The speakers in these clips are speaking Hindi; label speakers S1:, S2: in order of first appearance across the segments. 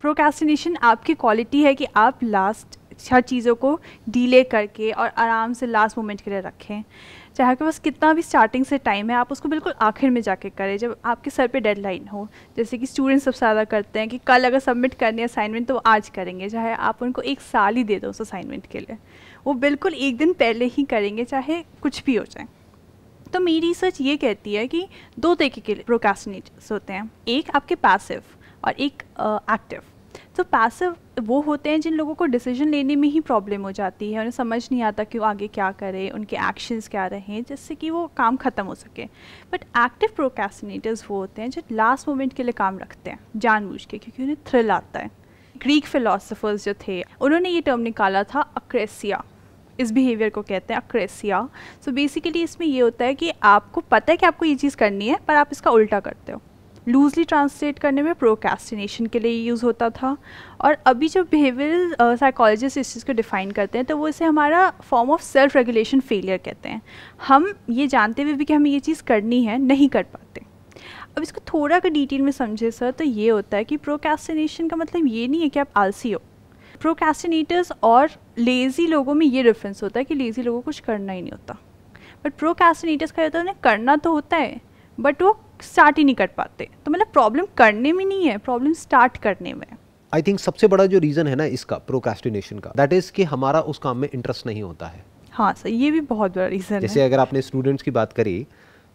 S1: प्रोकास्टिनेशन आपकी क्वालिटी है कि आप लास्ट हर चीज़ों को डीले करके और आराम से लास्ट मोमेंट के लिए रखें चाहे कि बस कितना भी स्टार्टिंग से टाइम है आप उसको बिल्कुल आखिर में जाके करें जब आपके सर पे डेडलाइन हो जैसे कि स्टूडेंट्स सबसे ज़्यादा करते हैं कि कल अगर सबमिट करनी है असाइनमेंट तो आज करेंगे चाहे आप उनको एक साल ही दे दो उस असाइनमेंट के लिए वो बिल्कुल एक दिन पहले ही करेंगे चाहे कुछ भी हो जाए तो मेरी रिसर्च ये कहती है कि दो तरीके के प्रोकास्टिनेटर्स होते हैं एक आपके पैसिव और एक एक्टिव तो पैसिव वो होते हैं जिन लोगों को डिसीजन लेने में ही प्रॉब्लम हो जाती है उन्हें समझ नहीं आता कि वो आगे क्या करें उनके एक्शंस क्या रहें जिससे कि वो काम ख़त्म हो सके बट एक्टिव प्रोकेसिनेटर्स वो होते हैं जो लास्ट मोमेंट के लिए काम रखते हैं जानबूझ के क्योंकि उन्हें थ्रिल आता है ग्रीक फिलोसफर्स जो थे उन्होंने ये टर्म निकाला था अक्रेसिया इस बिहेवियर को कहते हैं अक्रेसिया सो बेसिकली इसमें ये होता है कि आपको पता है कि आपको ये चीज़ करनी है पर आप इसका उल्टा करते हो लूजली ट्रांसलेट करने में प्रोकेस्टिनेशन के लिए यूज़ होता था और अभी जब बिहेवियर साइकोलॉजिस्ट इस चीज़ को डिफ़ाइन करते हैं तो वो इसे हमारा form of self regulation failure कहते हैं हम ये जानते हुए भी कि हमें ये चीज़ करनी है नहीं कर पाते अब इसको थोड़ा अगर डिटेल में समझे सर तो ये होता है कि प्रोकेस्टिनेशन का मतलब ये नहीं है कि आप आलसी हो प्रोकेस्टिनेटर्स और लेज़ी लोगों में ये डिफरेंस होता है कि लेज़ी लोगों को कुछ करना ही नहीं होता बट प्रोकेस्टिनेटर्स का होता है उन्हें करना तो होता है बट वो स्टार्ट ही नहीं कर पाते तो मतलब प्रॉब्लम करने में नहीं है प्रॉब्लम स्टार्ट करने में
S2: आई थिंक सबसे बड़ा जो रीज़न है ना इसका प्रोकेस्टिनेशन का दैट इज़ कि हमारा उस काम में इंटरेस्ट नहीं होता है
S1: हाँ सर ये भी बहुत बड़ा रीज़न जैसे है।
S2: अगर आपने स्टूडेंट्स की बात करी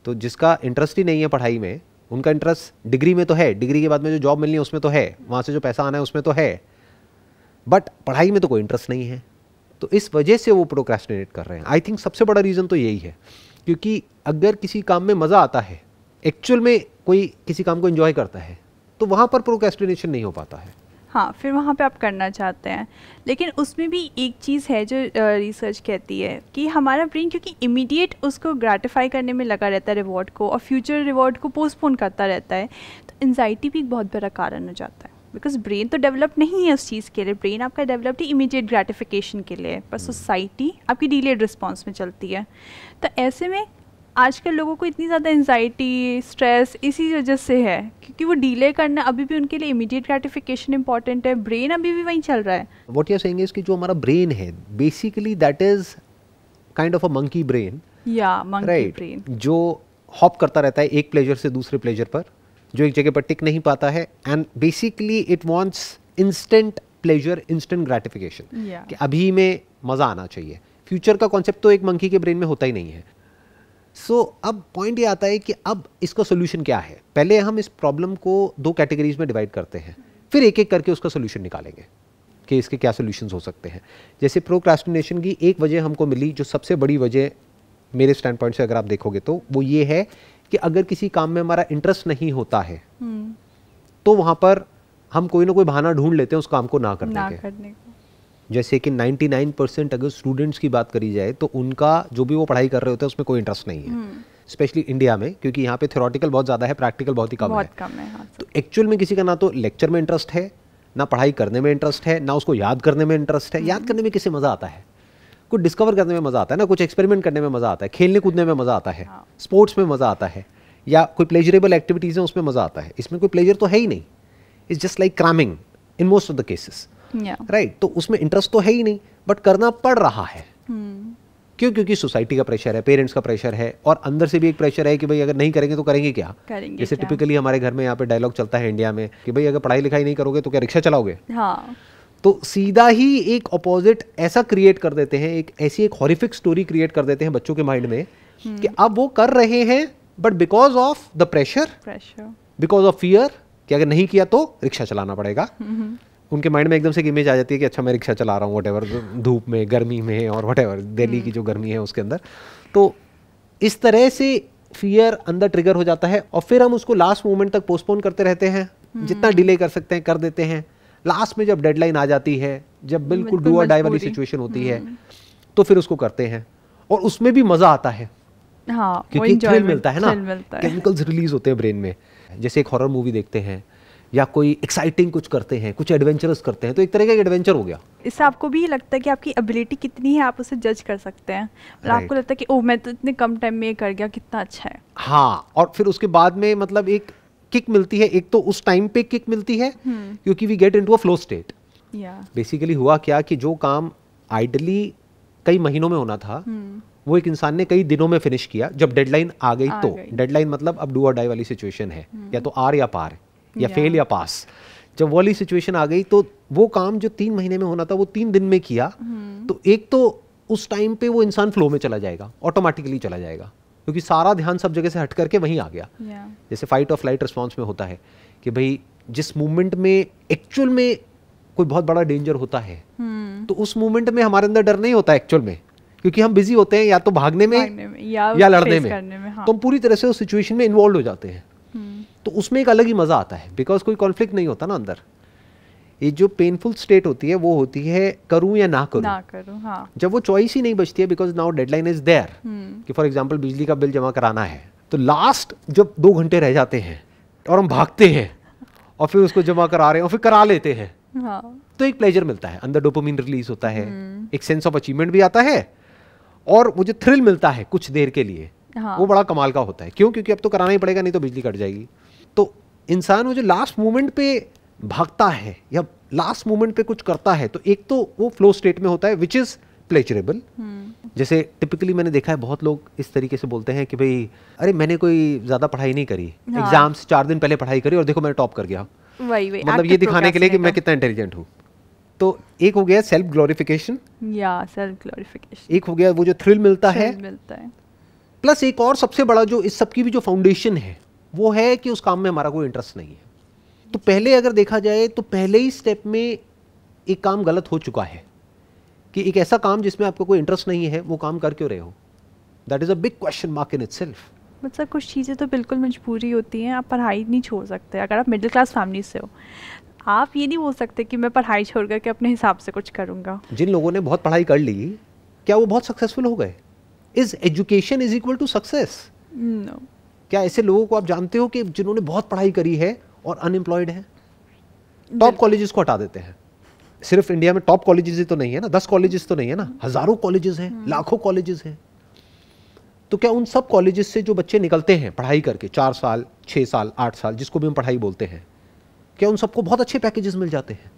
S2: तो जिसका इंटरेस्ट ही नहीं है पढ़ाई में उनका इंटरेस्ट डिग्री में तो है डिग्री के बाद में जो जॉब मिलनी है उसमें तो है वहाँ से जो पैसा आना है उसमें तो है बट पढ़ाई में तो कोई इंटरेस्ट नहीं है तो इस वजह से वो प्रोक्रेस्टिनेट कर रहे हैं आई थिंक सबसे बड़ा रीज़न तो यही है क्योंकि अगर किसी काम में मज़ा आता है एक्चुअल में कोई किसी काम को इन्जॉय करता है तो वहाँ पर प्रोकेस्टिनेशन नहीं हो पाता है
S1: हाँ फिर वहाँ पे आप करना चाहते हैं लेकिन उसमें भी एक चीज़ है जो रिसर्च कहती है कि हमारा ब्रेन क्योंकि इमीडिएट उसको ग्रेटिफाई करने में लगा रहता है रिवॉर्ड को और फ्यूचर रिवॉर्ड को पोस्टपोन करता रहता है तो एनजाइटी भी एक बहुत बड़ा कारण हो जाता है बिकॉज ब्रेन तो डेवलप नहीं है उस चीज़ के लिए ब्रेन आपका डेवलप ही इमीडिएट ग्रेटिफिकेशन के लिए पर सोसाइटी हम्म। आपकी डिलेड रिस्पॉन्स में चलती है तो ऐसे में आजकल लोगों को इतनी ज़्यादा एनजाइटी स्ट्रेस इसी वजह से है क्योंकि वो डीले करना अभी भी उनके लिए इमीडिएट ग्रेटिफिकेशन इंपॉर्टेंट है ब्रेन अभी भी वहीं चल रहा है
S2: वॉट यू सेइंग इज कि जो हमारा ब्रेन है basically that is kind of a monkey brain
S1: या मंकी ब्रेन
S2: जो हॉप करता रहता है एक प्लेजर से दूसरे प्लेजर पर जो एक जगह पर टिक नहीं पाता है and basically it wants instant pleasure instant gratification कि अभी में मज़ा आना चाहिए फ्यूचर का कॉन्सेप्ट तो एक मंकी के ब्रेन में होता ही नहीं है सो so, अब पॉइंट ये आता है कि अब इसका सोल्यूशन क्या है पहले हम इस प्रॉब्लम को दो कैटेगरीज में डिवाइड करते हैं फिर एक एक करके उसका सोल्यूशन निकालेंगे कि इसके क्या सोल्यूशन हो सकते हैं जैसे प्रोक्रास्टिनेशन की एक वजह हमको मिली जो सबसे बड़ी वजह मेरे स्टैंड पॉइंट से अगर आप देखोगे तो वो ये है कि अगर किसी काम में हमारा इंटरेस्ट नहीं होता है हम्म। तो वहां पर हम कोई ना कोई बहाना ढूंढ लेते हैं उस काम को ना करने, ना के। करने को जैसे कि 99 परसेंट अगर स्टूडेंट्स की बात करी जाए तो उनका जो भी वो पढ़ाई कर रहे होते हैं उसमें कोई इंटरेस्ट नहीं है स्पेशली हम्म। इंडिया में क्योंकि यहाँ पे थ्योरेटिकल बहुत ज़्यादा है प्रैक्टिकल बहुत ही कम बहुत है, कम है हाँ, तो एक्चुअल में किसी का ना तो लेक्चर में इंटरेस्ट है ना पढ़ाई करने में इंटरेस्ट है ना उसको याद करने में इंटरेस्ट है हम्म। याद करने में किसे मज़ा आता है कुछ डिस्कवर करने में मज़ा आता है ना कुछ एक्सपेरिमेंट करने में मज़ा आता है खेलने कूदने में मज़ा आता है स्पोर्ट्स हाँ। में मज़ा आता है या कोई प्लेजरेबल एक्टिविटीज़ हैं उसमें मज़ा आता है इसमें कोई प्लेजर तो है ही नहीं it's just like cramming in most of the cases right तो उसमें इंटरेस्ट तो है ही नहीं बट करना पड़ रहा है hmm. क्यों क्योंकि सोसाइटी का प्रेशर है पेरेंट्स का प्रेशर है और अंदर से भी एक प्रेशर है कि भाई अगर नहीं करेंगे तो करेंगे क्या करेंगे जैसे टिपिकली हमारे घर में यहाँ पे डायलॉग चलता है इंडिया में कि भाई अगर पढ़ाई लिखाई नहीं करोगे तो क्या रिक्शा चलाओगे हाँ तो सीधा ही एक अपोजिट ऐसा क्रिएट कर देते हैं एक ऐसी एक हॉरिफिक स्टोरी क्रिएट कर देते हैं बच्चों के माइंड में hmm. कि अब वो कर रहे हैं but because of the pressure pressure because of fear कि अगर नहीं किया तो रिक्शा चलाना पड़ेगा mm-hmm. उनके माइंड में एकदम से एक इमेज आ जाती है कि अच्छा मैं रिक्शा चला रहा हूँ वट धूप में गर्मी में और वट दिल्ली की जो गर्मी है उसके अंदर तो इस तरह से फियर अंदर ट्रिगर हो जाता है और फिर हम उसको लास्ट मोमेंट तक पोस्टपोन करते रहते हैं हम्म। जितना डिले कर सकते हैं कर देते हैं लास्ट में जब डेडलाइन आ जाती है जब बिल्कुल डू और डाई वाली सिचुएशन होती है हम्म। तो फिर उसको करते हैं और उसमें भी मजा आता है
S1: हाँ, क्योंकि थ्रिल मिलता है ना
S2: केमिकल्स रिलीज होते हैं ब्रेन में जैसे एक हॉरर मूवी देखते हैं या कोई एक्साइटिंग कुछ करते हैं कुछ एडवेंचरस करते हैं तो एक तरह का एडवेंचर हो गया
S1: इससे आपको भी लगता है कि आपकी एबिलिटी कितनी है आप उसे जज कर सकते हैं right. आपको लगता है कि ओ मैं तो इतने कम टाइम में ये कर गया कितना अच्छा है
S2: हाँ और फिर उसके बाद में मतलब एक किक मिलती है एक तो उस टाइम पे किक मिलती है हम्म। क्योंकि we get into a flow state basically हुआ क्या कि जो काम आइडली कई महीनों में होना था hmm. वो एक इंसान ने कई दिनों में फिनिश किया जब डेडलाइन आ गई तो डेडलाइन मतलब अब डू और डाई वाली सिचुएशन है hmm. या तो आर या पार या फेल या पास जब वाली सिचुएशन आ गई तो वो काम जो तीन महीने में होना था वो तीन दिन में किया हम्म। तो एक तो उस टाइम पे वो इंसान फ्लो में चला जाएगा ऑटोमेटिकली चला जाएगा क्योंकि सारा ध्यान सब जगह से हट करके वहीं आ गया yeah. जैसे फाइट और फ्लाइट रिस्पॉन्स में होता है कि भाई जिस मूवमेंट में एक्चुअल में कोई बहुत बड़ा डेंजर होता है हम्म। तो उस मूवमेंट में हमारे अंदर डर नहीं होता एक्चुअल में क्योंकि हम बिजी होते हैं या तो भागने में, भागने में
S3: या, या लड़ने में, में हाँ। तो हम
S2: पूरी तरह से उस सिचुएशन में इन्वॉल्व हो जाते हैं तो उसमें एक अलग ही मज़ा आता है बिकॉज कोई कॉन्फ्लिक्ट नहीं होता ना अंदर ये जो पेनफुल स्टेट होती है वो होती है करूं या ना करूं ना करूं हाँ जब वो चॉइस ही नहीं बचती है because now deadline is there कि फॉर एग्जांपल बिजली का बिल जमा कराना है तो लास्ट जब दो घंटे रह जाते हैं और हम भागते हैं और फिर उसको जमा करा रहे हैं और फिर करा लेते हैं हाँ. तो एक प्लेजर मिलता है अंदर डोपोमिन रिलीज होता है हम्म। एक सेंस ऑफ अचीवमेंट भी आता है और मुझे थ्रिल मिलता है कुछ देर के लिए हाँ. वो बड़ा कमाल का होता है क्यों क्योंकि अब तो कराना ही पड़ेगा नहीं तो बिजली कट जाएगी तो इंसान वो जो लास्ट मोमेंट पे भागता है या लास्ट मोमेंट पे कुछ करता है तो एक तो वो फ्लो स्टेट में होता है विच इज़ प्लेचरेबल जैसे टिपिकली मैंने देखा है बहुत लोग इस तरीके से बोलते हैं कि भाई अरे मैंने कोई ज़्यादा पढ़ाई नहीं करी एग्जाम्स हाँ। चार दिन पहले पढ़ाई करी और देखो मैंने टॉप कर गया
S1: वही वही मतलब ये दिखाने के लिए कि मैं
S2: कितना इंटेलिजेंट हूँ तो एक हो गया सेल्फ ग्लोरिफिकेशन
S1: या सेल्फ ग्लोरिफिकेशन
S2: एक हो गया वो जो थ्रिल मिलता है मिलता है प्लस एक और सबसे बड़ा जो इस सब की भी जो फाउंडेशन है वो है कि उस काम में हमारा कोई इंटरेस्ट नहीं है तो पहले अगर देखा जाए तो पहले ही स्टेप में एक काम गलत हो चुका है कि एक ऐसा काम जिसमें आपको कोई इंटरेस्ट नहीं है वो काम कर क्यों रहे हो that is a big question mark in itself
S1: मतलब सर कुछ चीज़ें तो बिल्कुल मजबूरी होती हैं आप पढ़ाई नहीं छोड़ सकते अगर आप मिडिल क्लास फैमिली से हो आप ये नहीं बोल सकते कि मैं पढ़ाई छोड़ करके अपने हिसाब से कुछ करूँगा
S2: जिन लोगों ने बहुत पढ़ाई कर ली क्या वो बहुत सक्सेसफुल हो गए is education is equal to success क्या ऐसे लोगों को आप जानते हो कि जिन्होंने बहुत पढ़ाई करी है और अनएम्प्लॉयड है टॉप कॉलेजेस को हटा देते हैं सिर्फ इंडिया में टॉप कॉलेजेस ही तो नहीं है ना दस कॉलेजेस तो नहीं है ना हजारों कॉलेजेस हैं हम्म। लाखों कॉलेजेस हैं तो क्या उन सब कॉलेजेस से जो बच्चे निकलते हैं पढ़ाई करके चार साल छः साल आठ साल जिसको भी हम पढ़ाई बोलते हैं क्या उन सबको बहुत अच्छे पैकेजेस मिल जाते हैं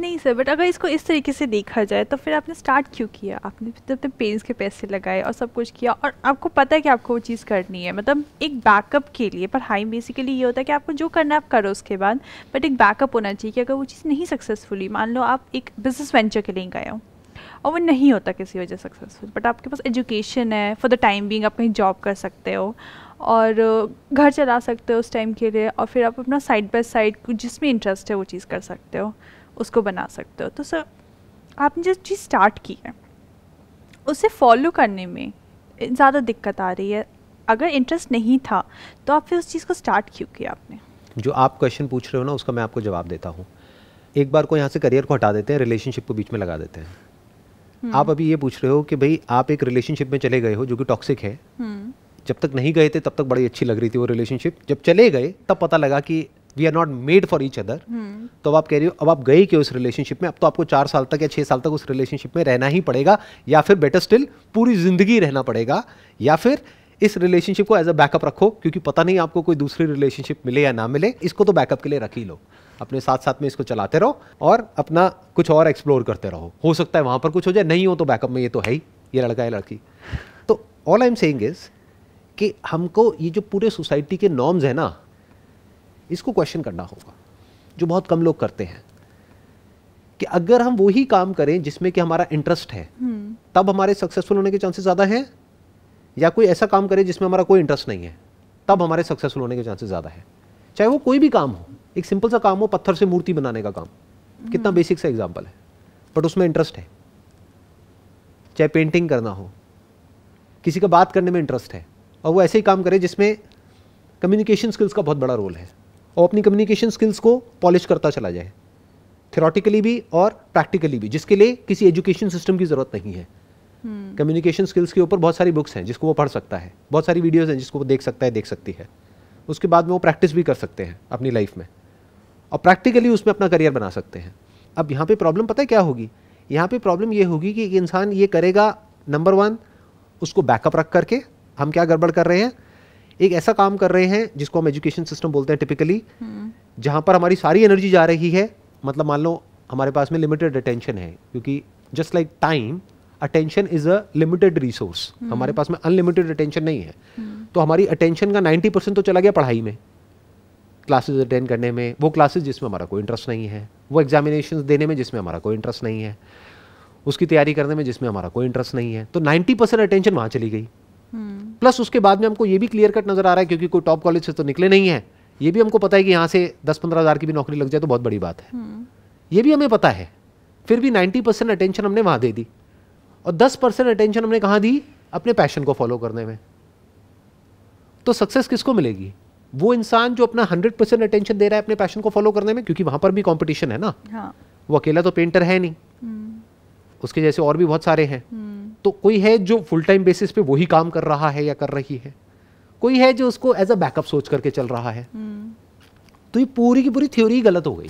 S1: नहीं सर बट अगर इसको इस तरीके से देखा जाए तो फिर आपने स्टार्ट क्यों किया आपने तो अपने पेरेंट्स के पैसे लगाए और सब कुछ किया और आपको पता है कि आपको वो चीज़ करनी है मतलब एक बैकअप के लिए पढ़ाई हाँ, बेसिकली ये होता है कि आपको जो करना है आप करो उसके बाद बट एक बैकअप होना चाहिए कि अगर वो चीज़ नहीं सक्सेसफुली मान लो आप एक बिज़नेस वेंचर के लिए गए हो और वो नहीं होता किसी वजह सक्सेसफुल बट आपके पास एजुकेशन है फॉर द टाइम बिंग आप कहीं जॉब कर सकते हो और घर चला सकते हो उस टाइम के लिए और फिर आप अपना साइड बाय साइड जिसमें इंटरेस्ट है वो चीज़ कर सकते हो उसको बना सकते हो तो सर आपने जो चीज़ स्टार्ट की है उसे फॉलो करने में ज़्यादा दिक्कत आ रही है अगर इंटरेस्ट नहीं था तो आप फिर उस चीज़ को स्टार्ट क्यों किया आपने
S2: जो आप क्वेश्चन पूछ रहे हो ना उसका मैं आपको जवाब देता हूँ एक बार को यहाँ से करियर को हटा देते हैं रिलेशनशिप को बीच में लगा देते हैं हम्म। आप अभी ये पूछ रहे हो कि भाई आप एक रिलेशनशिप में चले गए हो जो कि टॉक्सिक है हम्म। जब तक नहीं गए थे तब तक बड़ी अच्छी लग रही थी वो रिलेशनशिप जब चले गए तब पता लगा कि we are not made for each other तो अब आप कह रही हो अब आप गई क्यों उस रिलेशनशिप में अब तो आपको चार साल तक या छह साल तक उस रिलेशनशिप में रहना ही पड़ेगा या फिर बेटर स्टिल पूरी जिंदगी रहना पड़ेगा या फिर इस रिलेशनशिप को एज अ बैकअप रखो क्योंकि पता नहीं आपको कोई दूसरी रिलेशनशिप मिले या ना मिले इसको तो बैकअप के लिए रख ही लो अपने साथ साथ में इसको चलाते रहो और अपना कुछ और एक्सप्लोर करते रहो हो सकता है वहां पर कुछ हो जाए नहीं हो तो बैकअप में ये तो है ही ये लड़का है लड़की तो all I am saying is कि हमको ये जो पूरे सोसाइटी के नॉर्म्स हैं ना इसको क्वेश्चन करना होगा जो बहुत कम लोग करते हैं कि अगर हम वही काम करें जिसमें कि हमारा इंटरेस्ट है हम्म। तब हमारे सक्सेसफुल होने के चांसेस ज़्यादा हैं या कोई ऐसा काम करे जिसमें हमारा कोई इंटरेस्ट नहीं है तब हमारे सक्सेसफुल होने के चांसेस ज़्यादा है चाहे वो कोई भी काम हो एक सिंपल सा काम हो पत्थर से मूर्ति बनाने का काम हम्म। कितना बेसिक सा एग्जाम्पल है बट उसमें इंटरेस्ट है चाहे पेंटिंग करना हो किसी का बात करने में इंटरेस्ट है और वो ऐसे ही काम करे जिसमें कम्युनिकेशन स्किल्स का बहुत बड़ा रोल है और अपनी कम्युनिकेशन स्किल्स को पॉलिश करता चला जाए थेरोटिकली भी और प्रैक्टिकली भी जिसके लिए किसी एजुकेशन सिस्टम की ज़रूरत नहीं है कम्युनिकेशन हम्म। स्किल्स के ऊपर बहुत सारी बुक्स हैं जिसको वो पढ़ सकता है बहुत सारी वीडियोज़ हैं जिसको वो देख सकता है देख सकती है उसके बाद में वो प्रैक्टिस भी कर सकते हैं अपनी लाइफ में और प्रैक्टिकली उसमें अपना करियर बना सकते हैं अब यहाँ पे प्रॉब्लम पता है क्या होगी यहाँ पे प्रॉब्लम ये होगी कि इंसान ये करेगा नंबर वन उसको बैकअप रख करके हम क्या गड़बड़ कर रहे हैं एक ऐसा काम कर रहे हैं जिसको हम एजुकेशन सिस्टम बोलते हैं टिपिकली
S3: हम्म।
S2: जहाँ पर हमारी सारी एनर्जी जा रही है मतलब मान लो हमारे पास में लिमिटेड अटेंशन है क्योंकि just like time attention is a limited resource हमारे पास में अनलिमिटेड अटेंशन नहीं है hmm. तो हमारी अटेंशन का 90 परसेंट तो चला गया पढ़ाई में क्लासेस अटेंड करने में वो क्लासेस जिसमें हमारा कोई इंटरेस्ट नहीं है वो एग्जामिनेशन देने में जिसमें हमारा कोई इंटरेस्ट नहीं है उसकी तैयारी करने में जिसमें हमारा कोई इंटरेस्ट नहीं है तो नाइन्टी परसेंट अटेंशन वहाँ चली गई
S3: प्लस
S2: उसके बाद में हमको ये भी क्लियर कट नजर आ रहा है क्योंकि कोई टॉप कॉलेज से तो निकले नहीं है ये भी हमको पता है कि यहाँ से दस पंद्रह हज़ार की भी नौकरी लग जाए तो बहुत बड़ी बात है ये भी हमें पता है फिर भी नाइन्टी परसेंट अटेंशन हमने वहां दे दी और दस परसेंट अटेंशन हमने कहाँ दी अपने पैशन को फॉलो करने में तो सक्सेस किसको मिलेगी वो इंसान जो अपना हंड्रेड परसेंट अटेंशन दे रहा है अपने पैशन को फॉलो करने में क्योंकि वहां पर भी कॉम्पिटिशन है ना हाँ। वो अकेला तो पेंटर है नहीं उसके जैसे और भी बहुत सारे हैं तो कोई है जो फुल टाइम बेसिस पे वही काम कर रहा है या कर रही है कोई है जो उसको एज अ बैकअप सोच करके चल रहा है
S3: हम्म।
S2: तो ये पूरी की पूरी थ्योरी गलत हो गई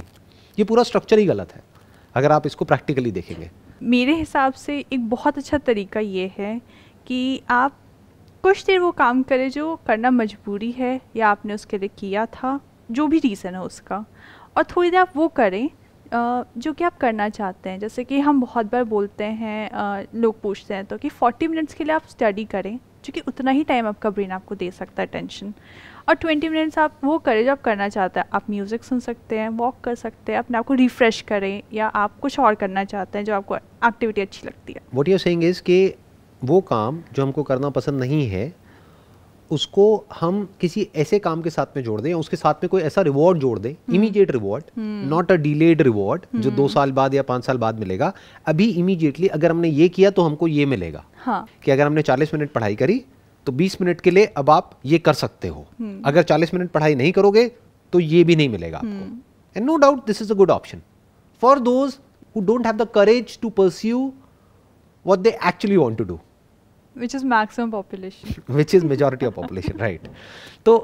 S2: ये पूरा स्ट्रक्चर ही गलत है अगर आप इसको प्रैक्टिकली देखेंगे
S1: मेरे हिसाब से एक बहुत अच्छा तरीका ये है कि आप कुछ देर वो काम करें जो करना मजबूरी है या आपने उसके लिए किया था जो भी रीज़न है उसका और थोड़ी देर आप वो करें जो कि आप करना चाहते हैं जैसे कि हम बहुत बार बोलते हैं लोग पूछते हैं तो कि 40 मिनट्स के लिए आप स्टडी करें क्योंकि उतना ही टाइम आपका ब्रेन आपको दे सकता है टेंशन और 20 मिनट्स आप वो करें जो आप करना चाहते हैं आप म्यूज़िक सुन सकते हैं वॉक कर सकते हैं अपने आप को रिफ़्रेश करें या आप कुछ और करना चाहते हैं जो आपको एक्टिविटी अच्छी लगती है
S2: वॉट यूर सेंग इज़ कि वो काम जो हमको करना पसंद नहीं है उसको हम किसी ऐसे काम के साथ में जोड़ दें या उसके साथ में कोई ऐसा रिवॉर्ड जोड़ दें immediate reward not a delayed reward जो हम्म। दो साल बाद या पांच साल बाद मिलेगा अभी इमीडिएटली अगर हमने ये किया तो हमको ये मिलेगा हाँ. कि अगर हमने चालीस मिनट पढ़ाई करी तो बीस मिनट के लिए अब आप ये कर सकते हो हम्म। अगर चालीस मिनट पढ़ाई नहीं करोगे तो ये भी नहीं मिलेगा
S3: आपको
S2: and no doubt this is a good option for those who don't have the courage to pursue what they actually want to do
S1: which is maximum population
S2: which is majority of population right तो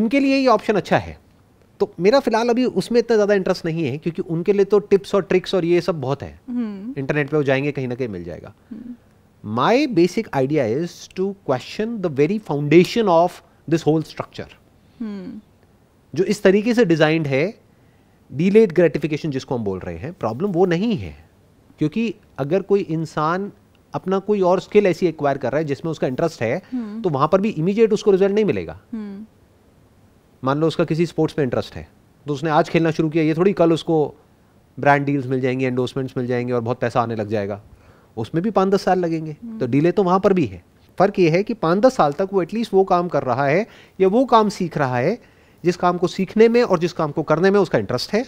S2: उनके लिए ये ऑप्शन अच्छा है तो मेरा फिलहाल अभी उसमें इतना ज़्यादा इंटरेस्ट नहीं है क्योंकि उनके लिए तो टिप्स और ट्रिक्स और ये सब बहुत है
S3: इंटरनेट
S2: हम्म। पे वो जाएंगे कहीं ना कहीं मिल जाएगा my basic idea is to question the very foundation of this whole structure जो इस तरीके से डिजाइंड है डीलेड ग्रेटिफिकेशन जिसको हम बोल रहे हैं प्रॉब्लम वो नहीं है क्योंकि अगर कोई इंसान अपना कोई और स्किल ऐसी एक्वायर कर रहा है जिसमें उसका इंटरेस्ट है हम्म। तो वहां पर भी इमीडिएट उसको रिजल्ट नहीं मिलेगा हम्म। मान लो उसका किसी स्पोर्ट्स में इंटरेस्ट है तो उसने आज खेलना शुरू किया ये थोड़ी कल उसको ब्रांड डील्स मिल जाएंगे एंडोसमेंट्स मिल जाएंगे और बहुत पैसा आने लग जाएगा उसमें भी पाँच दस साल लगेंगे हम्म। तो डीले तो वहाँ पर भी है फ़र्क ये है कि पाँच दस साल तक वो एटलीस्ट वो काम कर रहा है या वो काम सीख रहा है जिस काम को सीखने में और जिस काम को करने में उसका इंटरेस्ट है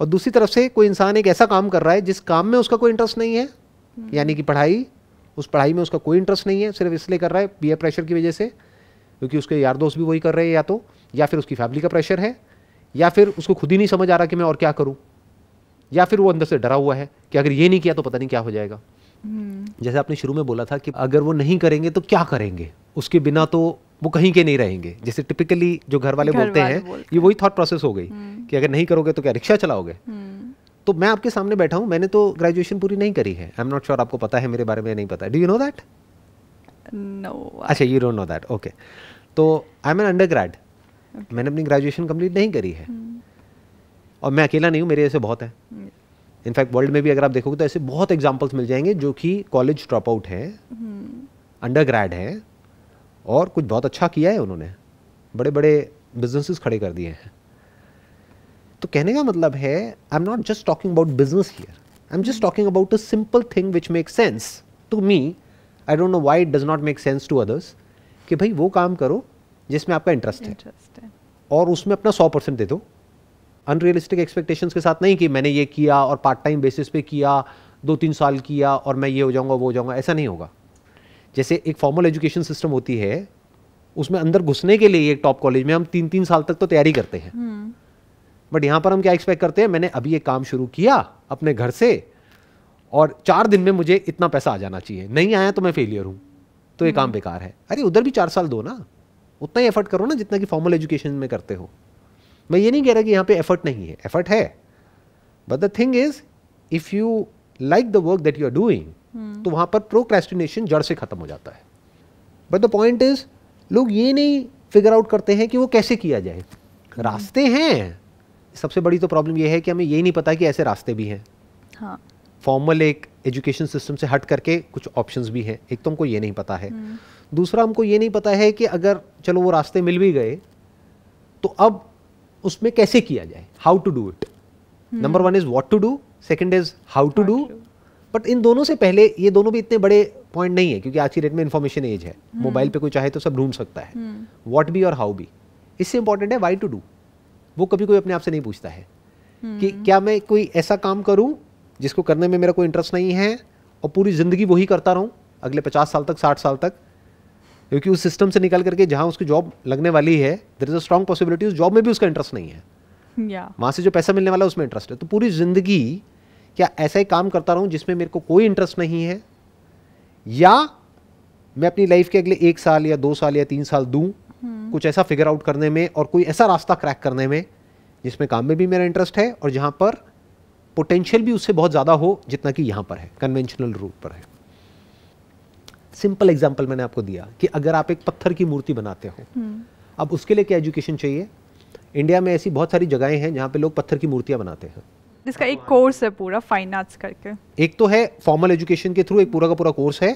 S2: और दूसरी तरफ से कोई इंसान एक ऐसा काम कर रहा है जिस काम में उसका कोई इंटरेस्ट नहीं है यानी कि पढ़ाई उस पढ़ाई में उसका कोई इंटरेस्ट नहीं है सिर्फ इसलिए कर रहा है पीए प्रेशर की वजह से क्योंकि उसके यार दोस्त भी वही कर रहे हैं या तो या फिर उसकी फैमिली का प्रेशर है या फिर उसको खुद ही नहीं समझ आ रहा कि मैं और क्या करूँ या फिर वो अंदर से डरा हुआ है कि अगर ये नहीं किया तो पता नहीं क्या हो जाएगा हम्म। जैसे आपने शुरू में बोला था कि अगर वो नहीं करेंगे तो क्या करेंगे उसके बिना तो वो कहीं के नहीं रहेंगे जैसे टिपिकली जो घर वाले बोलते हैं ये वही थॉट प्रोसेस हो गई हम्म। कि अगर नहीं करोगे तो क्या रिक्शा चलाओगे हम्म। तो मैं आपके सामने बैठा हूँ मैंने तो ग्रेजुएशन पूरी नहीं करी है आई एम नॉट श्योर आपको पता है मेरे बारे में नहीं पता do you know that no अच्छा you don't know that okay तो I am an undergrad मैंने अपनी ग्रेजुएशन कंप्लीट नहीं करी है hmm. और मैं अकेला नहीं हूँ मेरे ऐसे बहुत हैं इनफैक्ट hmm. वर्ल्ड में भी अगर आप देखोगे तो ऐसे बहुत एग्जाम्पल्स मिल जाएंगे जो कि कॉलेज ड्रॉप आउट हैं अंडर hmm. ग्रैड हैं और कुछ बहुत अच्छा किया है उन्होंने बड़े बड़े बिजनेसेस खड़े कर दिए हैं तो कहने का मतलब है I am not just talking about business here I am just talking about a simple thing which make sense to me I don't know why it does not make sense to others कि भाई वो काम करो जिसमें आपका इंटरेस्ट है और उसमें अपना सौ परसेंट दे दो अनरियलिस्टिक एक्सपेक्टेशंस के साथ नहीं कि मैंने ये किया और पार्ट टाइम बेसिस पे किया दो तीन साल किया और मैं ये हो जाऊंगा वो हो जाऊंगा ऐसा नहीं होगा जैसे एक फॉर्मल एजुकेशन सिस्टम होती है उसमें अंदर घुसने के लिए एक टॉप कॉलेज में हम तीन तीन साल तक तो तैयारी करते हैं hmm. बट यहाँ पर हम क्या एक्सपेक्ट करते हैं मैंने अभी ये काम शुरू किया अपने घर से और चार दिन में मुझे इतना पैसा आ जाना चाहिए नहीं आया तो मैं फेलियर हूँ तो ये काम हम्म। बेकार है अरे उधर भी चार साल दो ना उतना ही एफर्ट करो ना जितना कि फॉर्मल एजुकेशन में करते हो मैं ये नहीं कह रहा कि यहाँ पे एफर्ट नहीं है एफर्ट है but the thing is if you like the work that you are doing तो वहां पर प्रोक्रेस्टिनेशन जड़ से खत्म हो जाता है बट द पॉइंट इज लोग ये नहीं फिगर आउट करते हैं कि वो कैसे किया जाए हम्म। रास्ते हैं सबसे बड़ी तो प्रॉब्लम ये है कि हमें ये नहीं पता कि ऐसे रास्ते भी हैं फॉर्मल हाँ। एक एजुकेशन सिस्टम से हट करके कुछ ऑप्शन भी हैं एक तो हमको ये नहीं पता है हम्म। दूसरा हमको ये नहीं पता है कि अगर चलो वो रास्ते मिल भी गए तो अब उसमें कैसे किया जाए how to do it number one is what to do second is how to do but इन दोनों से पहले ये दोनों भी इतने बड़े पॉइंट नहीं है क्योंकि आज की डेट में इन्फॉर्मेशन एज है मोबाइल हम्म। hmm. पे कोई चाहे तो सब ढूंढ सकता है वॉट हम्म। बी और हाउ बी इससे इंपॉर्टेंट है वाई टू डू वो कभी कोई अपने आप से नहीं पूछता है कि हम्म। क्या मैं कोई ऐसा काम करूं जिसको करने में मेरा कोई इंटरेस्ट नहीं है और पूरी ज़िंदगी वही करता रहूं अगले पचास साल तक साठ साल तक क्योंकि उस सिस्टम से निकल करके जहां उसकी जॉब लगने वाली है there is a strong possibility उस जॉब में भी उसका इंटरेस्ट नहीं है yeah. वहां से जो पैसा मिलने वाला है उसमें इंटरेस्ट है तो पूरी ज़िंदगी क्या ऐसा ही काम करता रहूं जिसमें मेरे को कोई इंटरेस्ट नहीं है या मैं अपनी लाइफ के अगले एक साल या दो साल या तीन साल दूं हम्म। कुछ ऐसा फिगर आउट करने में और कोई ऐसा रास्ता क्रैक करने में जिसमें काम में भी मेरा इंटरेस्ट है और जहाँ पर पोटेंशियल भी उससे बहुत ज़्यादा हो जितना कि यहाँ पर है कन्वेंशनल रूट पर है सिंपल एग्जाम्पल मैंने आपको दिया कि अगर आप एक पत्थर की मूर्ति बनाते हो हम्म। अब उसके लिए क्या एजुकेशन चाहिए इंडिया में ऐसी बहुत सारी जगहें हैं जहाँ पे लोग पत्थर की मूर्तियाँ बनाते हैं
S1: इसका एक कोर्स है पूरा फाइन आर्ट्स करके
S2: एक तो है फॉर्मल एजुकेशन के थ्रू एक पूरा का पूरा कोर्स है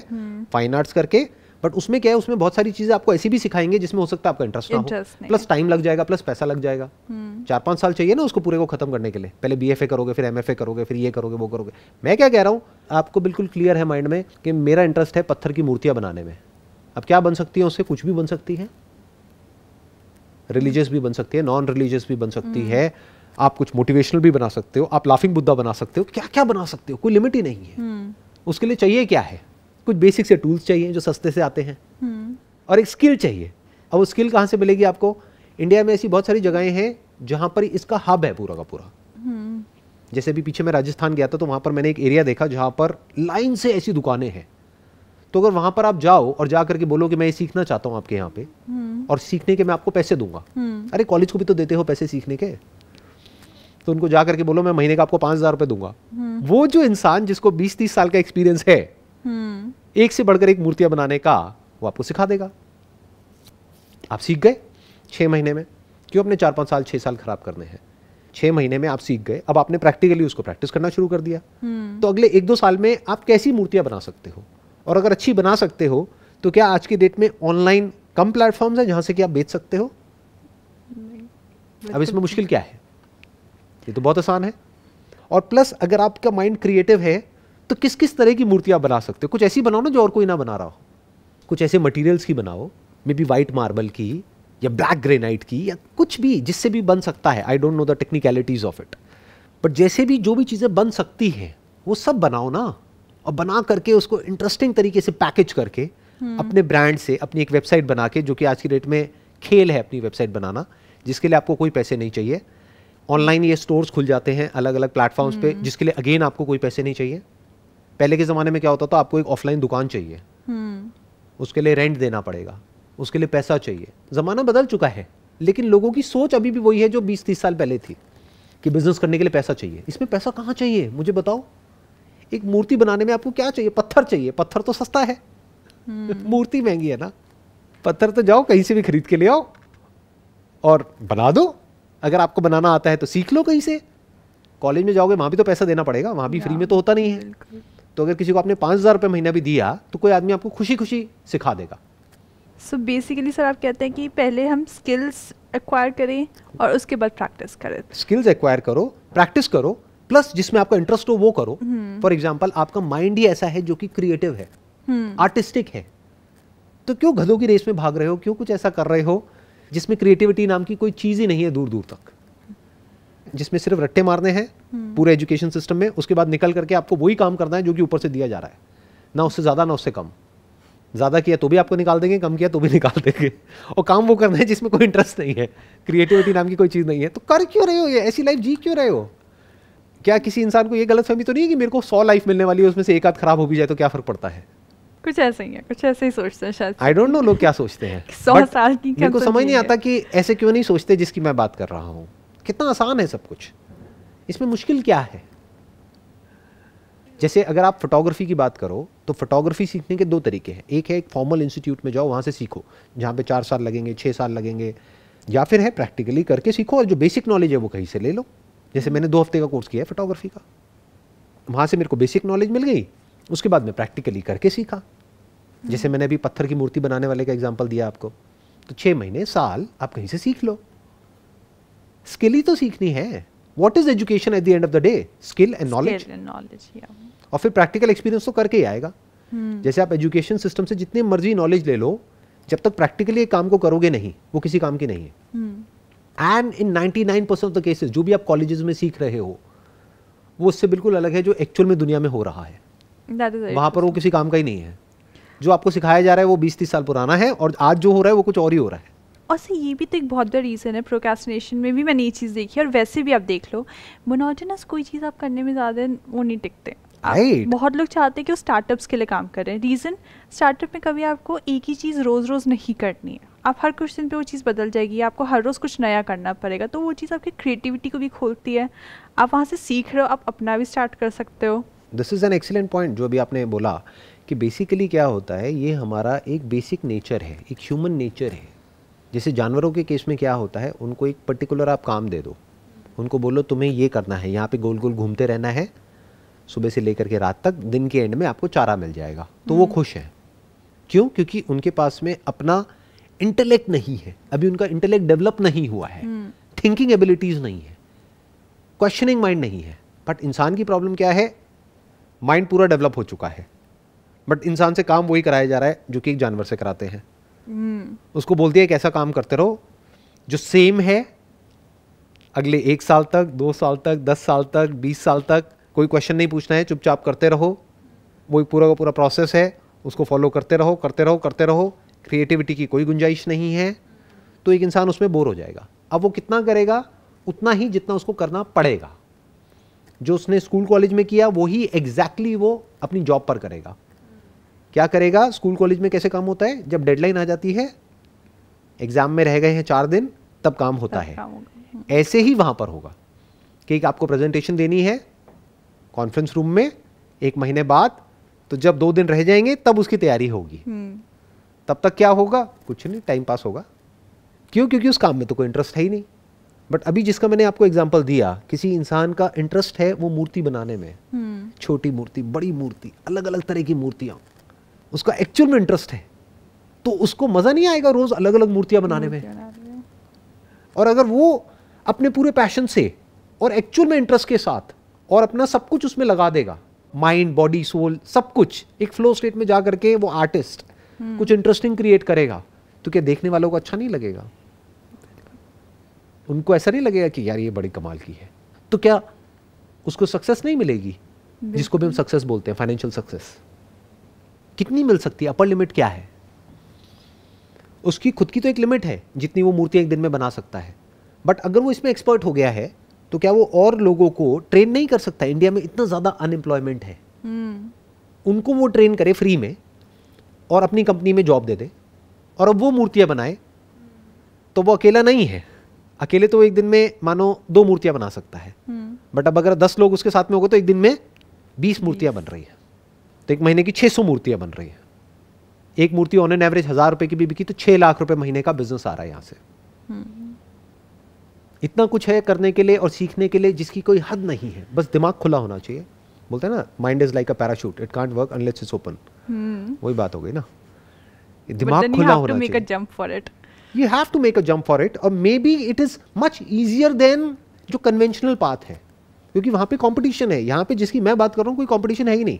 S2: फाइन हम्म। आर्ट्स करके बट उसमें क्या है उसमें बहुत सारी चीज़ें आपको ऐसी भी सिखाएंगे जिसमें हो सकता है आपका इंटरेस्ट ना हो प्लस टाइम लग जाएगा प्लस पैसा लग जाएगा हम्म। चार पांच साल चाहिए ना उसको पूरे को खत्म करने के लिए पहले बी करोगे फिर एम करोगे फिर ये करोगे वो करोगे मैं क्या कह रहा हूँ आपको बिल्कुल क्लियर है माइंड में कि मेरा इंटरेस्ट है पत्थर की मूर्तियां बनाने में अब क्या बन सकती है उससे कुछ भी बन सकती है रिलीजियस भी बन सकती है नॉन रिलीजियस भी बन सकती हम्म। है आप कुछ मोटिवेशनल भी बना सकते हो आप लाफिंग बुद्धा बना सकते हो क्या क्या बना सकते हो कोई लिमिट ही नहीं है हम्म। उसके लिए चाहिए क्या है कुछ बेसिक से टूल्स चाहिए जो सस्ते से आते हैं हम्म। और एक स्किल चाहिए अब वो स्किल कहाँ से मिलेगी आपको इंडिया में ऐसी बहुत सारी जगहें हैं जहाँ पर इसका हब है पूरा का पूरा हम्म। जैसे भी पीछे मैं राजस्थान गया था तो वहाँ पर मैंने एक एरिया देखा जहाँ पर लाइन से ऐसी दुकानें हैं तो अगर वहाँ पर आप जाओ और जा करके बोलो कि मैं ये सीखना चाहता हूँ आपके यहाँ पे हम्म। और सीखने के मैं आपको पैसे दूंगा अरे कॉलेज को भी तो देते हो पैसे सीखने के तो उनको जा करके बोलो मैं महीने का आपको पाँच हज़ार रुपये दूंगा वो जो इंसान जिसको बीस तीस साल का एक्सपीरियंस है एक से बढ़कर एक मूर्तियां बनाने का वो आपको सिखा देगा आप सीख गए छह महीने में क्यों अपने चार पांच साल छह साल खराब करने हैं छह महीने में आप सीख गए अब आपने प्रैक्टिकली उसको प्रैक्टिस करना शुरू कर दिया हम्म। तो अगले एक दो साल में आप कैसी मूर्तियां बना सकते हो और अगर अच्छी बना सकते हो तो क्या आज की डेट में ऑनलाइन कम प्लेटफॉर्म्स हैं जहां से कि आप बेच सकते हो अब इसमें मुश्किल क्या है ये तो बहुत आसान है और प्लस अगर आपका माइंड क्रिएटिव है तो किस किस तरह की मूर्ति आप बना सकते हो कुछ ऐसी बनाओ ना जो और कोई ना बना रहा हो कुछ ऐसे मटेरियल्स की बनाओ मे बी वाइट मार्बल की या ब्लैक ग्रेनाइट की या कुछ भी जिससे भी बन सकता है I don't know the technicalities of it but जैसे भी जो भी चीज़ें बन सकती हैं वो सब बनाओ ना और बना करके उसको इंटरेस्टिंग तरीके से पैकेज करके हम्म। अपने ब्रांड से अपनी एक वेबसाइट बना के जो कि आज की डेट में खेल है अपनी वेबसाइट बनाना जिसके लिए आपको कोई पैसे नहीं चाहिए ऑनलाइन ये स्टोर्स खुल जाते हैं अलग अलग प्लेटफॉर्म्स पे हम्म। जिसके लिए अगेन आपको कोई पैसे नहीं चाहिए पहले के ज़माने में क्या होता था आपको एक ऑफलाइन दुकान चाहिए हम्म। उसके लिए रेंट देना पड़ेगा उसके लिए पैसा चाहिए ज़माना बदल चुका है लेकिन लोगों की सोच अभी भी वही है जो बीस तीस साल पहले थी कि बिजनेस करने के लिए पैसा चाहिए इसमें पैसा कहाँ चाहिए मुझे बताओ एक मूर्ति बनाने में आपको क्या चाहिए पत्थर चाहिए पत्थर तो सस्ता है हम्म। मूर्ति महंगी है ना पत्थर तो जाओ कहीं से भी खरीद के ले आओ और बना दो अगर आपको बनाना आता है तो सीख लो कहीं से कॉलेज में जाओगे वहां भी तो पैसा देना पड़ेगा वहाँ भी फ्री में तो होता नहीं है तो अगर किसी को आपने पाँच हज़ार रुपये महीना भी दिया तो कोई आदमी आपको खुशी खुशी सिखा देगा
S1: सो बेसिकली सर आप कहते हैं कि पहले हम स्किल्स एक्वायर करें और उसके बाद प्रैक्टिस करें
S2: स्किल्स एक्वायर करो प्रैक्टिस करो प्लस जिसमें आपका इंटरेस्ट हो वो करो फॉर एग्जाम्पल हम्म। आपका माइंड ही ऐसा है जो कि क्रिएटिव है आर्टिस्टिक हम्म। है तो क्यों घरों की रेस में भाग रहे हो क्यों कुछ ऐसा कर रहे हो जिसमें क्रिएटिविटी नाम की कोई चीज़ ही नहीं है दूर दूर तक जिसमें सिर्फ रट्टे मारने हैं हम्म। पूरे एजुकेशन सिस्टम में उसके बाद निकल करके आपको वही काम करना है जो कि ऊपर से दिया जा रहा है ना उससे ज़्यादा ना उससे कम ज़्यादा किया तो भी आपको निकाल देंगे कम किया तो भी निकाल देंगे और काम वो करना है जिसमें कोई इंटरेस्ट नहीं है क्रिएटिविटी नाम की कोई चीज़ नहीं है तो कर क्यों रहे हो ये ऐसी लाइफ जी क्यों रहे हो क्या किसी इंसान को ये गलत फहमी तो नहीं है कि मेरे को सौ लाइफ मिलने वाली है उसमें से एक आध खराब हो भी जाए तो क्या फर्क पड़ता है
S1: कुछ ऐसे ही है कुछ ऐसे ही सोचते हैं शायद
S2: आई डोंट नो लोग क्या सोचते हैं सौ साल की मेरे को समझ नहीं आता कि ऐसे क्यों नहीं सोचते जिसकी मैं बात कर रहा हूँ कितना आसान है सब कुछ इसमें मुश्किल क्या है जैसे अगर आप फोटोग्राफी की बात करो तो फोटोग्राफी सीखने के दो तरीके हैं एक है एक फॉर्मल इंस्टीट्यूट में जाओ वहां से सीखो जहां पे चार साल लगेंगे छह साल लगेंगे या फिर है प्रैक्टिकली करके सीखो और जो बेसिक नॉलेज है वो कहीं से ले लो जैसे मैंने दो हफ्ते का कोर्स किया है फोटोग्राफी का वहां से मेरे को बेसिक नॉलेज मिल गई उसके बाद मैं प्रैक्टिकली करके सीखा जैसे मैंने अभी पत्थर की मूर्ति बनाने वाले का एग्जाम्पल दिया आपको तो छह महीने साल आप कहीं से सीख लो स्किल ही तो सीखनी है what is education at the end of the day skill and knowledge और फिर प्रैक्टिकल एक्सपीरियंस तो करके ही आएगा
S1: hmm. जैसे
S2: आप एजुकेशन सिस्टम से जितने मर्जी नॉलेज ले लो जब तक प्रैक्टिकली काम को करोगे नहीं वो किसी काम की नहीं है and in ninety nine percent of the cases जो भी आप कॉलेजेस में सीख रहे हो वो उससे बिल्कुल अलग है जो एक्चुअल में दुनिया में हो रहा है वहां पर वो किसी काम का ही नहीं है जो आपको सिखाया जा रहा है वो बीस तीस साल पुराना है और आज जो हो रहा है वो कुछ और ही हो रहा है
S1: और सर ये भी तो एक बहुत बड़ा रीज़न है प्रोकेस्टिनेशन में भी मैंने ये चीज़ देखी और वैसे भी आप देख लो मोनोटनस कोई चीज़ आप करने में ज़्यादा वो नहीं टिकते right. बहुत लोग चाहते हैं कि वो स्टार्टअप्स के लिए काम करें रीज़न स्टार्टअप में कभी आपको एक ही चीज़ रोज़ रोज़ नहीं करनी है आप हर कुछ दिन पे वो चीज़ बदल जाएगी आपको हर रोज़ कुछ नया करना पड़ेगा तो वो चीज़ आपकी क्रिएटिविटी को भी खोलती है आप वहाँ से सीख रहे हो आप अपना भी स्टार्ट कर सकते हो
S2: this is an excellent point जो अभी आपने बोला कि बेसिकली क्या होता है ये हमारा एक बेसिक नेचर है एक ह्यूमन नेचर है जैसे जानवरों के केस में क्या होता है उनको एक पर्टिकुलर आप काम दे दो उनको बोलो तुम्हें ये करना है यहाँ पे गोल गोल घूमते रहना है सुबह से लेकर के रात तक दिन के एंड में आपको चारा मिल जाएगा तो वो हम्म। खुश हैं क्यों क्योंकि उनके पास में अपना इंटेलेक्ट नहीं है अभी उनका इंटेलेक्ट डेवलप नहीं हुआ है थिंकिंग हम्म। एबिलिटीज नहीं है क्वेश्चनिंग माइंड नहीं है बट इंसान की प्रॉब्लम क्या है माइंड पूरा डेवलप हो चुका है बट इंसान से काम वही कराया जा रहा है जो कि एक जानवर से कराते हैं हम्म। उसको बोल दिया एक ऐसा काम करते रहो जो सेम है अगले एक साल तक दो साल तक दस साल तक बीस साल तक कोई क्वेश्चन नहीं पूछना है चुपचाप करते रहो वो एक पूरा का पूरा प्रोसेस है उसको फॉलो करते रहो करते रहो करते रहो क्रिएटिविटी की कोई गुंजाइश नहीं है तो एक इंसान उसमें बोर हो जाएगा अब वो कितना करेगा उतना ही जितना उसको करना पड़ेगा जो उसने स्कूल कॉलेज में किया वही एग्जैक्टली exactly वो अपनी जॉब पर करेगा क्या करेगा स्कूल कॉलेज में कैसे काम होता है जब डेडलाइन आ जाती है एग्जाम में रह गए हैं चार दिन तब काम होता तब है काम हम्म। ऐसे ही वहां पर होगा कि आपको प्रेजेंटेशन देनी है कॉन्फ्रेंस रूम में एक महीने बाद तो जब दो दिन रह जाएंगे तब उसकी तैयारी होगी हम्म। तब तक क्या होगा कुछ नहीं टाइम पास होगा क्यों क्योंकि उस काम में तो कोई इंटरेस्ट है ही नहीं बट अभी जिसका मैंने आपको एग्जाम्पल दिया किसी इंसान का इंटरेस्ट है वो मूर्ति बनाने में हम्म। छोटी मूर्ति बड़ी मूर्ति अलग अलग तरह की मूर्तियां उसका एक्चुअल में इंटरेस्ट है तो उसको मज़ा नहीं आएगा रोज़ अलग अलग मूर्तियां बनाने में और अगर वो अपने पूरे पैशन से और एक्चुअल में इंटरेस्ट के साथ और अपना सब कुछ उसमें लगा देगा माइंड बॉडी सोल सब कुछ एक फ्लो स्टेट में जा करके वो आर्टिस्ट हम्म। कुछ इंटरेस्टिंग क्रिएट करेगा तो क्या देखने वालों को अच्छा नहीं लगेगा उनको ऐसा नहीं लगेगा कि यार ये बड़ी कमाल की है तो क्या उसको सक्सेस नहीं मिलेगी जिसको भी हम सक्सेस बोलते हैं फाइनेंशियल सक्सेस कितनी मिल सकती है अपर लिमिट क्या है उसकी खुद की तो एक लिमिट है जितनी वो मूर्तियाँ एक दिन में बना सकता है बट अगर वो इसमें एक्सपर्ट हो गया है तो क्या वो और लोगों को ट्रेन नहीं कर सकता इंडिया में इतना ज़्यादा अनएम्प्लॉयमेंट है हम्म। उनको वो ट्रेन करे फ्री में और अपनी कंपनी में जॉब दे दे और अब वो मूर्तियाँ बनाए तो वो अकेला नहीं है अकेले तो एक दिन में मानो दो मूर्तियां बना सकता है बट हम्म। अब अगर दस लोग उसके साथ में हो गए तो एक दिन में बीस मूर्तियां बन रही है तो एक महीने की 600 मूर्तियां बन रही हैं एक मूर्ति ऑन एन एवरेज हजार रुपए की भी बिकी तो छह लाख रुपए महीने का बिजनेस आ रहा है यहाँ से हम्म। इतना कुछ है करने के लिए और सीखने के लिए जिसकी कोई हद नहीं है बस दिमाग खुला होना चाहिए बोलते हैं ना mind is like a parachute it can't work unless it's open वही बात हो गई ना दिमाग खुला होना
S1: चाहिए
S2: you have to make a jump for it और maybe it is much easier than जो कन्वेंशनल पाथ है क्योंकि वहाँ पे कंपटीशन है यहाँ पे जिसकी मैं बात कर रहा हूँ कोई कंपटीशन है ही नहीं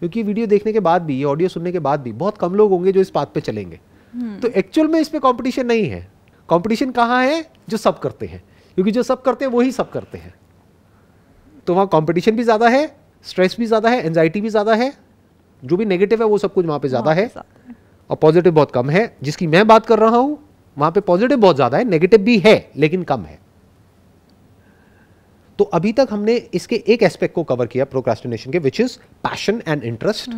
S2: क्योंकि वीडियो देखने के बाद भी ऑडियो सुनने के बाद भी बहुत कम लोग होंगे जो इस बात पे चलेंगे हम्म। तो एक्चुअल में इसमें कॉम्पिटिशन नहीं है कॉम्पिटिशन कहाँ है जो सब करते हैं क्योंकि जो सब करते हैं वही सब करते हैं तो वहाँ कॉम्पिटिशन भी ज़्यादा है स्ट्रेस भी ज़्यादा है एनजाइटी भी ज़्यादा है जो भी नेगेटिव है वो सब कुछ वहाँ पे ज़्यादा है और पॉजिटिव बहुत कम है जिसकी मैं बात कर रहा हूँ वहाँ पे पॉजिटिव बहुत ज़्यादा है नेगेटिव भी है लेकिन कम है तो अभी तक हमने इसके एक एस्पेक्ट को कवर किया प्रोक्रेस्टिनेशन के which is passion and interest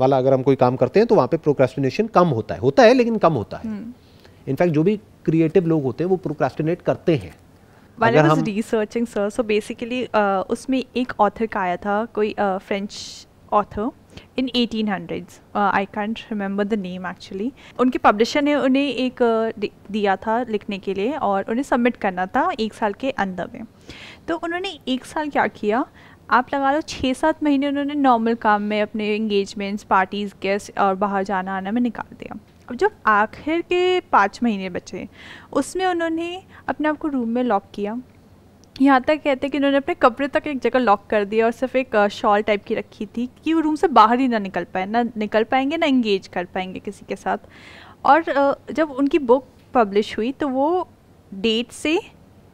S2: वाला अगर हम कोई काम करते हैं तो वहां पे प्रोक्रेस्टिनेशन कम होता है होता है लेकिन कम होता है
S3: इनफैक्ट
S2: हम्म। जो भी क्रिएटिव लोग होते हैं वो प्रोक्रेस्टिनेट करते हैं while was
S1: researching sir so basically उसमें एक ऑथर का आया था कोई French uh, author in eighteen hundreds I can't remember the name actually उनके पब्लिशर ने उन्हें एक uh, दिया था लिखने के लिए और उन्हें सबमिट करना था एक साल के अंदर में तो उन्होंने एक साल क्या किया आप लगा लो छः सात महीने उन्होंने नॉर्मल काम में अपने इंगेजमेंट्स पार्टीज़ गेस्ट और बाहर जाना आना में निकाल दिया अब जब आखिर के पाँच महीने बचे उसमें उन्होंने अपने आप को रूम में लॉक किया यहाँ तक कहते हैं कि इन्होंने अपने कपड़े तक एक जगह लॉक कर दिया और सिर्फ एक शॉल टाइप की रखी थी कि वो रूम से बाहर ही ना निकल पाए ना निकल पाएंगे ना इंगेज कर पाएंगे किसी के साथ और जब उनकी बुक पब्लिश हुई तो वो डेट से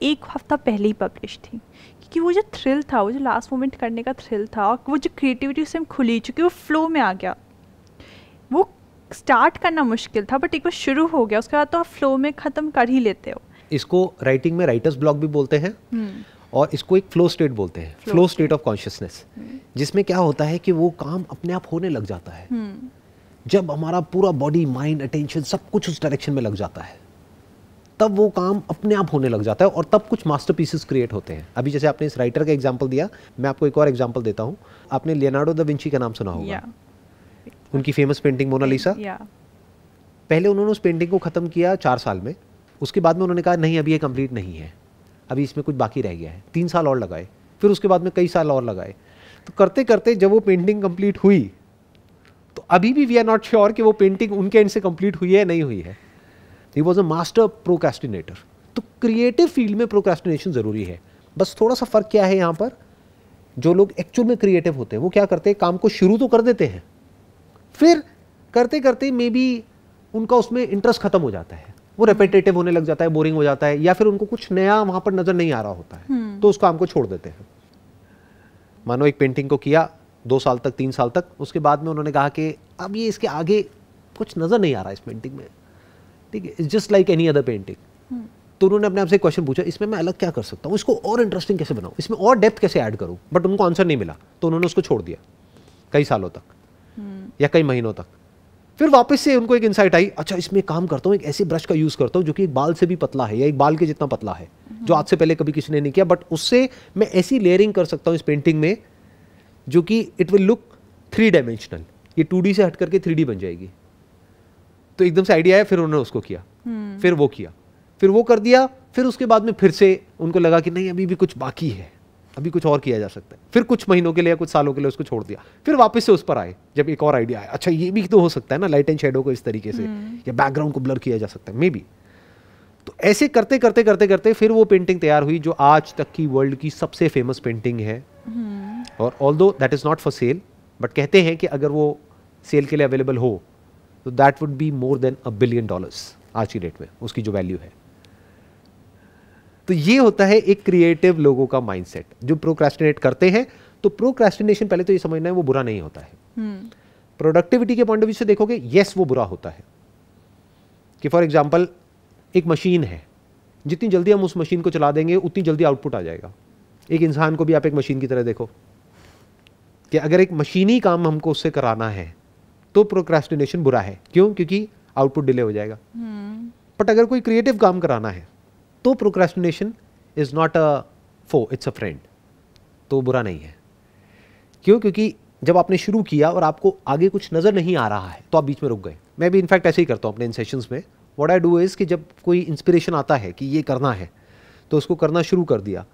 S1: एक हफ्ता पहले ही पब्लिश थी क्योंकि वो जो थ्रिल था वो जो लास्ट मोमेंट करने का थ्रिल था और वो जो क्रिएटिविटी उससे खुली चूँकि वो फ्लो में आ गया वो स्टार्ट करना मुश्किल था बट एक बार शुरू हो गया उसके बाद तो आप फ्लो में ख़त्म कर ही लेते हो
S2: इसको राइटिंग में राइटर्स ब्लॉक भी बोलते हैं हम्म। और इसको एक फ्लो स्टेट बोलते हैं फ्लो स्टेट ऑफ कॉन्शियसनेस जिसमें क्या होता है कि वो काम अपने आप होने लग जाता है हम्म। जब हमारा पूरा बॉडी माइंड अटेंशन सब कुछ उस डायरेक्शन में लग जाता है तब वो काम अपने आप होने लग जाता है और तब कुछ मास्टर क्रिएट होते हैं अभी जैसे आपने इस राइटर का एग्जाम्पल दिया मैं आपको एक और एग्जाम्पल देता हूँ आपने लियोनार्डो द विंची का नाम सुना होगा
S3: yeah.
S2: उनकी फेमस पेंटिंग मोनालिसा yeah. पहले उन्होंने उस पेंटिंग को ख़त्म किया चार साल में उसके बाद में उन्होंने कहा नहीं अभी ये कंप्लीट नहीं है अभी इसमें कुछ बाकी रह गया है तीन साल और लगाए फिर उसके बाद में कई साल और लगाए तो करते करते जब वो पेंटिंग कंप्लीट हुई तो अभी भी वी आर नॉट श्योर कि वो पेंटिंग उनके एंड से कंप्लीट हुई है नहीं हुई है he was a master procrastinator तो क्रिएटिव फील्ड में प्रोकेस्टिनेशन ज़रूरी है बस थोड़ा सा फ़र्क क्या है यहाँ पर जो लोग एक्चुअल में क्रिएटिव होते हैं वो क्या करते हैं काम को शुरू तो कर देते हैं फिर करते करते मे बी उनका उसमें इंटरेस्ट ख़त्म हो जाता है वो रेपिटेटिव होने लग जाता है बोरिंग हो जाता है या फिर उनको कुछ नया वहां पर नजर नहीं आ रहा होता है हम्म। तो उस काम को छोड़ देते हैं मानो एक पेंटिंग को किया दो साल तक तीन साल तक उसके बाद में उन्होंने कहा कि अब ये इसके आगे कुछ नजर नहीं आ रहा इस पेंटिंग में ठीक है just like any other painting तो उन्होंने अपने आप से क्वेश्चन पूछा इसमें मैं अलग क्या कर सकता हूँ इसको और इंटरेस्टिंग कैसे बनाऊँ इसमें और डेप्थ कैसे ऐड करूँ बट उनको आंसर नहीं मिला तो उन्होंने उसको छोड़ दिया कई सालों तक हम्म। या कई महीनों तक फिर वापस से उनको एक इंसाइट आई अच्छा इसमें काम करता हूँ एक ऐसे ब्रश का यूज़ करता हूँ जो कि एक बाल से भी पतला है या एक बाल के जितना पतला है हम्म। जो आज से पहले कभी किसी ने नहीं किया बट उससे मैं ऐसी लेयरिंग कर सकता हूँ इस पेंटिंग में जो कि it will look three dimensional ये टू से हट करके थ्री बन जाएगी तो एकदम से आइडिया आया फिर उन्होंने उसको किया हम्म। फिर वो किया फिर वो कर दिया फिर उसके बाद में फिर से उनको लगा कि नहीं अभी भी कुछ बाकी है अभी कुछ और किया जा सकता है फिर कुछ महीनों के लिए कुछ सालों के लिए उसको छोड़ दिया फिर वापस से उस पर आए जब एक और आइडिया आया अच्छा ये भी तो हो सकता है ना लाइट एंड शेडो को इस तरीके से हम्म। या बैकग्राउंड को ब्लर किया जा सकता है मे बी तो ऐसे करते करते करते करते फिर वो पेंटिंग तैयार हुई जो आज तक की वर्ल्ड की सबसे फेमस पेंटिंग है हम्म। और although that is not for sale but कहते हैं कि अगर वो सेल के लिए अवेलेबल हो तो that would be more than a billion dollars आज की डेट में उसकी जो वैल्यू है तो ये होता है एक क्रिएटिव लोगों का माइंडसेट जो प्रोक्रेस्टिनेट करते हैं तो प्रोक्रेस्टिनेशन पहले तो ये समझना है वो बुरा नहीं होता है प्रोडक्टिविटी हम्म। के पॉइंट ऑफ व्यू से देखोगे यस वो बुरा होता है कि फॉर एग्जाम्पल एक मशीन है जितनी जल्दी हम उस मशीन को चला देंगे उतनी जल्दी आउटपुट आ जाएगा एक इंसान को भी आप एक मशीन की तरह देखो कि अगर एक मशीनी काम हमको उससे कराना है तो प्रोक्रेस्टिनेशन बुरा है क्यों क्योंकि आउटपुट डिले हो जाएगा बट
S3: हम्म।
S2: अगर कोई क्रिएटिव काम कराना है तो procrastination is not a foe it's a friend तो बुरा नहीं है क्यों क्योंकि जब आपने शुरू किया और आपको आगे कुछ नज़र नहीं आ रहा है तो आप बीच में रुक गए मैं भी इनफैक्ट ऐसे ही करता हूँ अपने इन सेशंस में वॉट आई डू इज़ कि जब कोई इंस्पिरेशन आता है कि ये करना है तो उसको करना शुरू कर दिया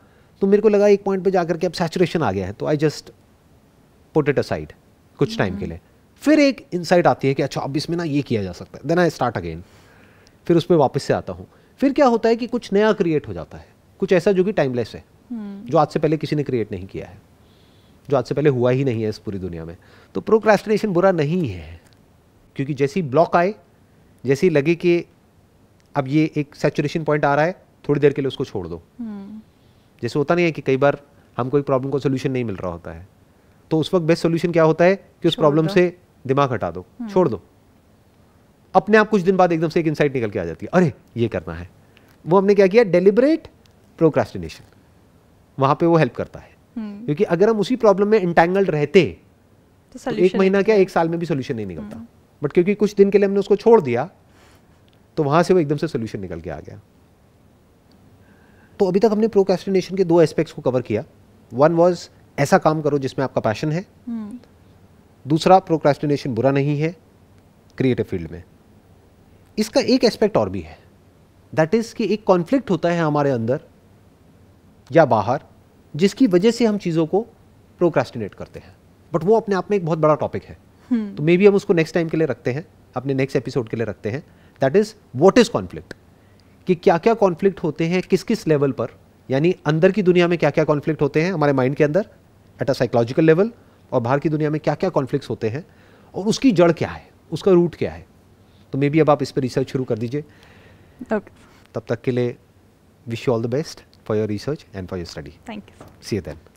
S2: तो मेरे को लगा एक पॉइंट पे जाकर के अब सैचुरेशन आ गया है तो I just put it aside कुछ टाइम के hmm. लिए फिर एक इंसाइट आती है कि अच्छा अब इसमें ना ये किया जा सकता है देन आई स्टार्ट अगेन फिर उसमें वापस से आता हूँ फिर क्या होता है कि कुछ नया क्रिएट हो जाता है कुछ ऐसा जो कि टाइमलेस है हम्म। जो आज से पहले किसी ने क्रिएट नहीं किया है जो आज से पहले हुआ ही नहीं है इस पूरी दुनिया में तो प्रोक्रेस्टिनेशन बुरा नहीं है क्योंकि जैसी ब्लॉक आए जैसी लगे कि अब ये एक सेचुरेशन पॉइंट आ रहा है थोड़ी देर के लिए उसको छोड़ दो हम्म। जैसे होता नहीं है कि कई बार हमको एक प्रॉब्लम का सोल्यूशन नहीं मिल रहा होता है तो उस वक्त बेस्ट सोल्यूशन क्या होता है कि उस प्रॉब्लम से दिमाग हटा दो हम्म। छोड़ दो अपने आप कुछ दिन बाद एकदम से एक इंसाइट निकल के आ जाती है अरे ये करना है वो हमने क्या किया डेलिबरेट प्रोक्रास्टिनेशन वहां पे वो हेल्प करता है हम्म। क्योंकि अगर हम उसी प्रॉब्लम में इंटेंगल्ड रहते
S3: तो, तो एक महीना
S2: क्या एक साल में भी सोल्यूशन नहीं निकलता बट हम्म। क्योंकि कुछ दिन के लिए हमने उसको छोड़ दिया तो वहां से वो एकदम से सोल्यूशन निकल के आ गया तो अभी तक हमने प्रोक्रेस्टिनेशन के दो एस्पेक्ट्स को कवर किया वन वॉज ऐसा काम करो जिसमें आपका पैशन है हम्म। दूसरा प्रोक्रेस्टिनेशन बुरा नहीं है क्रिएटिव फील्ड में इसका एक एस्पेक्ट और भी है दैट इज़ कि एक कॉन्फ्लिक्ट होता है हमारे अंदर या बाहर जिसकी वजह से हम चीज़ों को प्रोक्रेस्टिनेट करते हैं बट वो अपने आप में एक बहुत बड़ा टॉपिक है हम्म। तो मे बी हम उसको नेक्स्ट टाइम के लिए रखते हैं अपने नेक्स्ट एपिसोड के लिए रखते हैं that is what is conflict कि क्या क्या कॉन्फ्लिक्ट होते हैं किस किस लेवल पर यानी अंदर की दुनिया में क्या क्या कॉन्फ्लिक्ट होते हैं हमारे माइंड के अंदर एट अ साइकोलॉजिकल लेवल और बाहर की दुनिया में क्या क्या कॉन्फ्लिक्ट होते हैं और उसकी जड़ क्या है उसका रूट क्या है तो मे बी अब आप इस पर रिसर्च शुरू कर दीजिए okay. तब तक के लिए wish you all the best for your research and for your study thank you see you then